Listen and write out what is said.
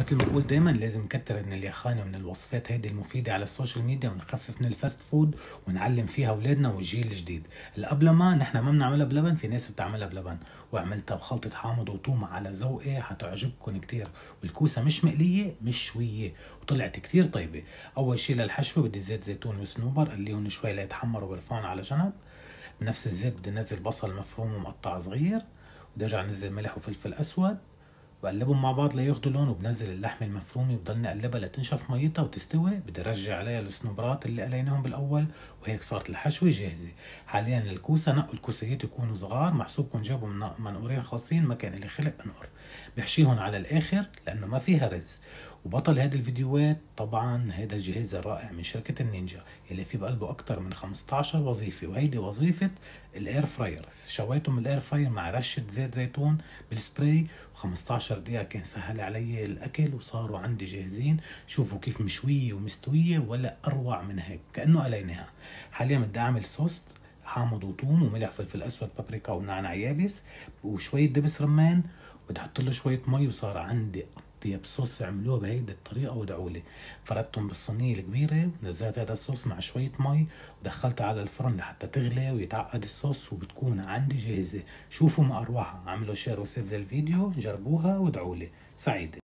مثل ما بقول دايما لازم نكتر من اليخانه ومن الوصفات هيدي المفيده على السوشيال ميديا ونخفف من الفاست فود ونعلم فيها اولادنا والجيل الجديد اللي قبل ما نحن ما بنعملها بلبن في ناس بتعملها بلبن وعملتها بخلطه حامض وطوم على ذوقي حتعجبكم كتير والكوسه مش مقليه مش شوية وطلعت كتير طيبه اول شيء للحشوه بدي زيت زيتون وصنوبر قليهم شوي ليتحمروا وبرفعهم على جنب بنفس الزيت بدي انزل بصل مفروم ومقطع صغير بدي ارجع انزل ملح وفلفل اسود بقلبهم مع بعض لياخدوا لون وبنزل اللحم المفروم وبضلني نقلبها لتنشف ميتها وتستوي بدي ارجع عليها السنوبرات اللي قليناهم بالاول وهيك صارت الحشوه جاهزه حاليا الكوسه نقوا الكوسيات يكونوا صغار محسوبكم جابوا منقورين خاصين ما كان اللي خلق انقر بحشيهم على الاخر لانه ما فيها رز وبطل هذه الفيديوهات طبعا هذا الجهاز الرائع من شركة النينجا اللي فيه بقلبه أكثر من 15 وظيفة وهيدي وظيفة الاير فراير شويته الاير فراير مع رشة زيت زيتون بالسبراي و15 دقيقة كان سهل علي الأكل وصاروا عندي جاهزين شوفوا كيف مشوية ومستوية ولا أروع من هيك كأنه قليناها حاليا بدي أعمل صوص حامض وثوم وملح فلفل اسود بابريكا ونعناع يابس وشويه دبس رمان بدي احط له شويه مي وصار عندي طيب بصوص عملوه بهيدي الطريقه ودعوا لي فردتهم بالصينيه الكبيره ونزلت هذا الصوص مع شويه مي ودخلتها على الفرن لحتى تغلي ويتعقد الصوص وبتكون عندي جاهزه شوفوا ما ارواحها عملوا شير وسيف للفيديو جربوها ودعوا لي سعيده